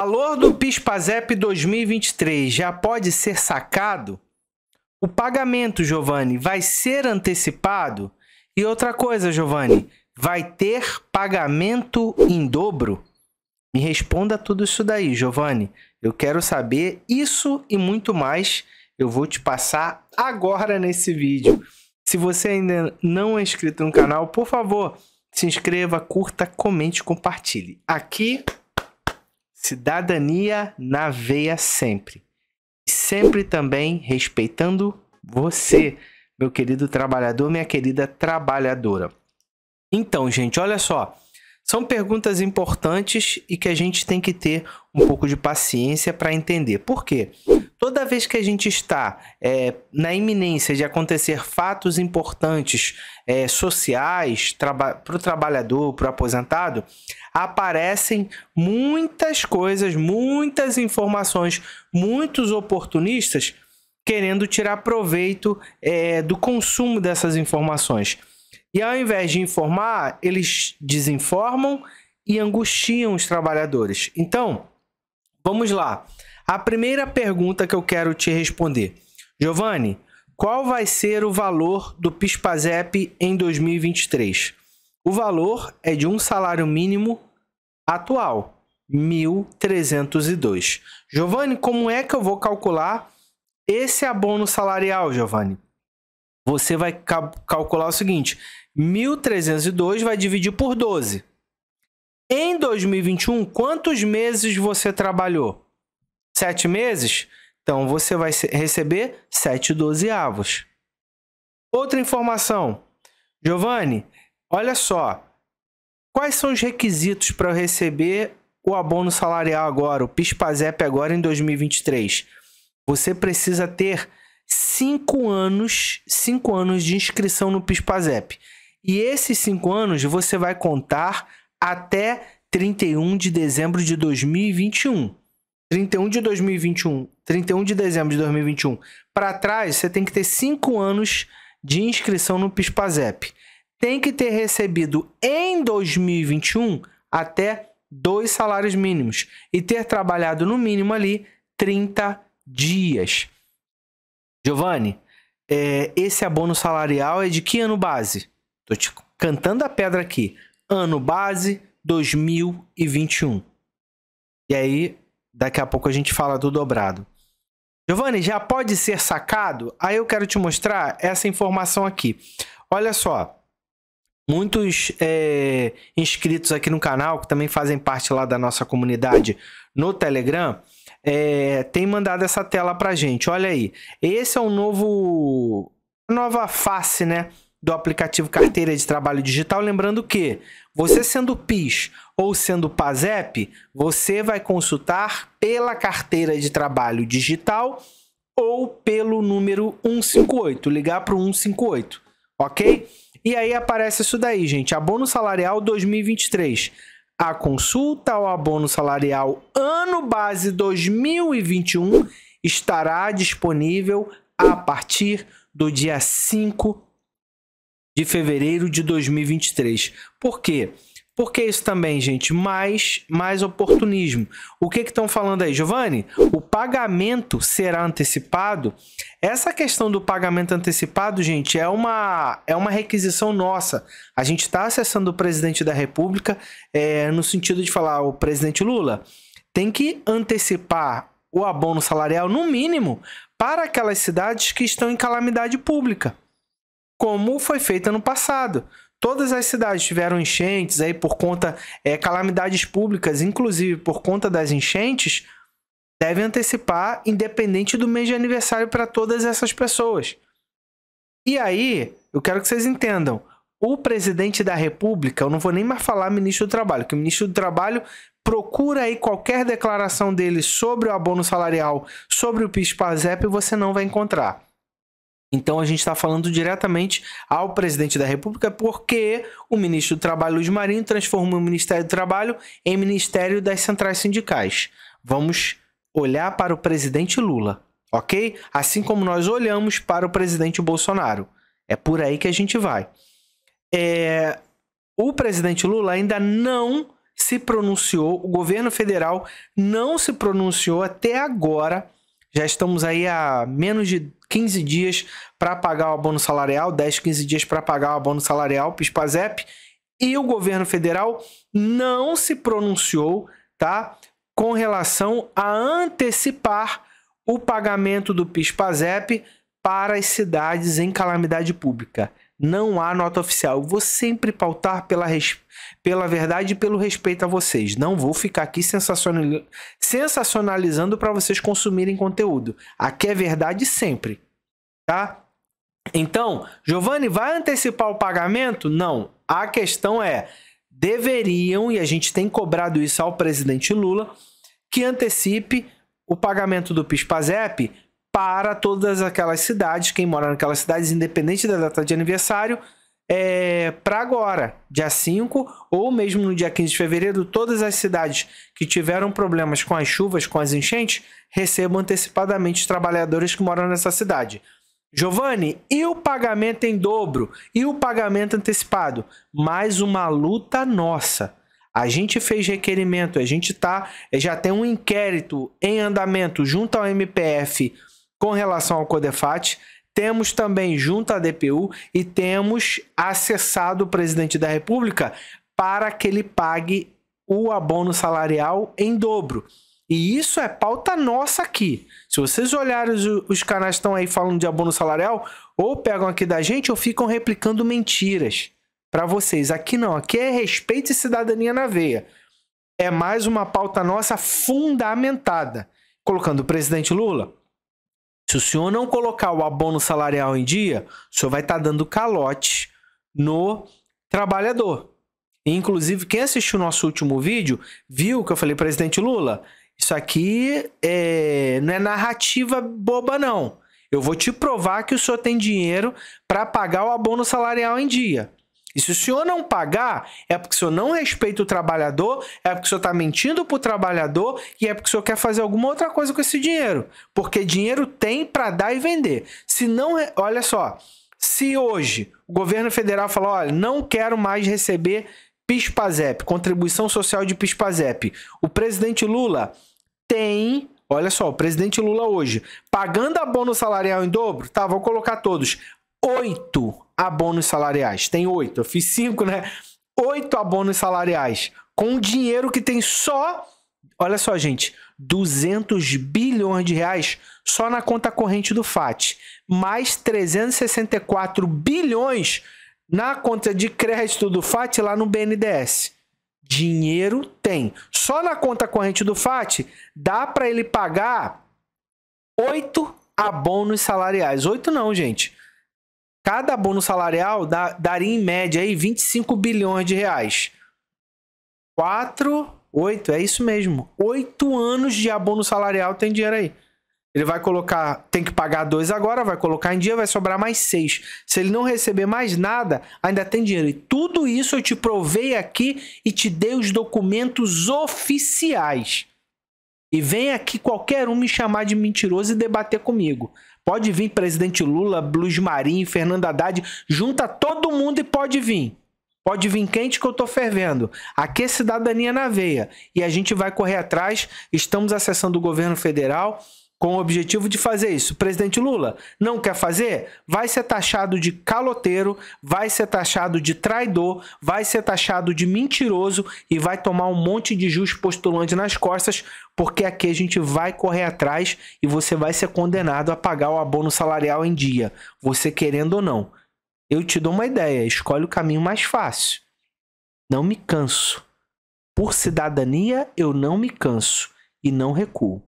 Valor do PIS/PASEP 2023 já pode ser sacado? O pagamento, Giovanni, vai ser antecipado? E outra coisa, Giovanni, vai ter pagamento em dobro? Me responda tudo isso daí, Giovanni. Eu quero saber isso e muito mais. Eu vou te passar agora nesse vídeo. Se você ainda não é inscrito no canal, por favor, se inscreva, curta, comente, compartilhe. Aqui Cidadania na veia sempre. E sempre também respeitando você, meu querido trabalhador, minha querida trabalhadora. Então, gente, olha só. São perguntas importantes e que a gente tem que ter um pouco de paciência para entender. Por quê? Toda vez que a gente está é, na iminência de acontecer fatos importantes é, sociais para o trabalhador, para o aposentado, aparecem muitas coisas, muitas informações, muitos oportunistas querendo tirar proveito é, do consumo dessas informações. E ao invés de informar, eles desinformam e angustiam os trabalhadores. Então, vamos lá. A primeira pergunta que eu quero te responder. Giovanni, qual vai ser o valor do PISPAZEP em 2023? O valor é de um salário mínimo atual, 1.302. Giovanni, como é que eu vou calcular esse abono salarial, Giovanni? você vai calcular o seguinte: 1.302 vai dividir por 12. Em 2021, quantos meses você trabalhou? Sete meses? Então você vai receber 7 dozeavos. Outra informação. Giovanni, olha só. Quais são os requisitos para receber o abono salarial agora, o PIS-PASEP agora em 2023? Você precisa ter cinco anos, cinco anos de inscrição no PISPAZEP. E esses cinco anos você vai contar até 31 de dezembro de 2021. 31 de 2021, 31 de dezembro de 2021 para trás, você tem que ter cinco anos de inscrição no PISPAZEP. Tem que ter recebido em 2021 até dois salários mínimos e ter trabalhado no mínimo ali 30 dias. Giovanni, é, esse abono salarial é de que ano base? Tô te cantando a pedra aqui. Ano base 2021. E aí, daqui a pouco a gente fala do dobrado. Giovanni, já pode ser sacado? Aí eu quero te mostrar essa informação aqui. Olha só. Muitos é, inscritos aqui no canal, que também fazem parte lá da nossa comunidade no Telegram, é, tem mandado essa tela para gente. Olha aí. Esse é um novo. Nova face, né? Do aplicativo Carteira de Trabalho Digital. Lembrando que você sendo PIS ou sendo PASEP, você vai consultar pela carteira de trabalho digital ou pelo número 158, ligar para o 158, ok? E aí aparece isso daí, gente, abono salarial 2023 a consulta ao abono salarial ano base 2021 estará disponível a partir do dia 5 de fevereiro de 2023. Por quê? Por que isso também, gente? Mais, mais oportunismo. O que estão falando aí, Giovanni? O pagamento será antecipado? Essa questão do pagamento antecipado, gente, é uma, é uma requisição nossa. A gente está acessando o presidente da República é, no sentido de falar, o presidente Lula tem que antecipar o abono salarial, no mínimo, para aquelas cidades que estão em calamidade pública, como foi feito ano passado. Todas as cidades tiveram enchentes aí por conta é, calamidades públicas, inclusive por conta das enchentes, deve antecipar, independente do mês de aniversário para todas essas pessoas. E aí, eu quero que vocês entendam. O presidente da República, eu não vou nem mais falar ministro do Trabalho, que o ministro do Trabalho procura aí qualquer declaração dele sobre o abono salarial, sobre o PIS-PASEP, você não vai encontrar. Então a gente está falando diretamente ao presidente da República, porque o ministro do Trabalho, Luiz Marinho, transformou o Ministério do Trabalho em Ministério das Centrais Sindicais. Vamos olhar para o presidente Lula, ok? Assim como nós olhamos para o presidente Bolsonaro. É por aí que a gente vai. É... O presidente Lula ainda não se pronunciou, o governo federal não se pronunciou até agora. Já estamos aí a menos de 15 dias para pagar o abono salarial, 10, 15 dias para pagar o abono salarial, PISPAZEP, e o governo federal não se pronunciou, tá? Com relação a antecipar o pagamento do PIS-PASEP para as cidades em calamidade pública. Não há nota oficial. Eu vou sempre pautar pela, res... pela verdade e pelo respeito a vocês. Não vou ficar aqui sensacional... sensacionalizando para vocês consumirem conteúdo. Aqui é verdade sempre, tá? Então, Giovanni, vai antecipar o pagamento? Não. A questão é, deveriam, e a gente tem cobrado isso ao presidente Lula, que antecipe o pagamento do PIS-PASEP para todas aquelas cidades, quem mora naquelas cidades, independente da data de aniversário, é, para agora, dia 5 ou mesmo no dia 15 de fevereiro, todas as cidades que tiveram problemas com as chuvas, com as enchentes, recebam antecipadamente os trabalhadores que moram nessa cidade. Giovanni, e o pagamento em dobro? E o pagamento antecipado? Mais uma luta nossa. A gente fez requerimento, a gente tá, já tem um inquérito em andamento junto ao MPF com relação ao Codefat. Temos também, junto à DPU, e temos acessado o presidente da República para que ele pague o abono salarial em dobro. E isso é pauta nossa aqui. Se vocês olharem os, canais que estão aí falando de abono salarial, ou pegam aqui da gente ou ficam replicando mentiras para vocês. Aqui não, aqui é respeito e cidadania na veia. É mais uma pauta nossa fundamentada. Colocando o presidente Lula se o senhor não colocar o abono salarial em dia, o senhor vai estar tá dando calote no trabalhador. Inclusive, quem assistiu o nosso último vídeo viu que eu falei, presidente Lula, isso aqui é... não é narrativa boba, não. Eu vou te provar que o senhor tem dinheiro para pagar o abono salarial em dia. E se o senhor não pagar, é porque o senhor não respeita o trabalhador, é porque o senhor está mentindo para o trabalhador e é porque o senhor quer fazer alguma outra coisa com esse dinheiro. Porque dinheiro tem para dar e vender. Se não, olha só, se hoje o governo federal falar, olha, não quero mais receber PIS-PASEP, contribuição social de PIS-PASEP, o presidente Lula tem Olha só, o presidente Lula hoje, pagando abono salarial em dobro, tá, vou colocar todos, oito abonos salariais. Tem oito, eu fiz cinco, né? Oito abonos salariais com dinheiro que tem só, olha só, gente, 200 bilhões de reais só na conta corrente do FAT, mais 364 bilhões na conta de crédito do FAT lá no BNDES. Dinheiro tem. Só na conta corrente do FAT dá para ele pagar oito abonos salariais. Oito não, gente. Cada abono salarial dá, daria em média aí 25 bilhões de reais. 4, 8, é isso mesmo. 8 anos de abono salarial tem dinheiro aí. Ele vai colocar, tem que pagar dois agora, vai colocar em dia, vai sobrar mais seis. Se ele não receber mais nada, ainda tem dinheiro. E tudo isso eu te provei aqui e te dei os documentos oficiais. E vem aqui qualquer um me chamar de mentiroso e debater comigo. Pode vir presidente Lula, Blues Marinho, Fernando Haddad, junta todo mundo e pode vir. Pode vir quente que eu tô fervendo. Aqui é cidadania na veia. E a gente vai correr atrás. Estamos acessando o governo federal com o objetivo de fazer isso. presidente Lula não quer fazer? Vai ser taxado de caloteiro, vai ser taxado de traidor, vai ser taxado de mentiroso e vai tomar um monte de jus postulante nas costas, porque aqui a gente vai correr atrás e você vai ser condenado a pagar o abono salarial em dia, você querendo ou não. Eu te dou uma ideia, escolhe o caminho mais fácil. Não me canso. Por cidadania, eu não me canso e não recuo.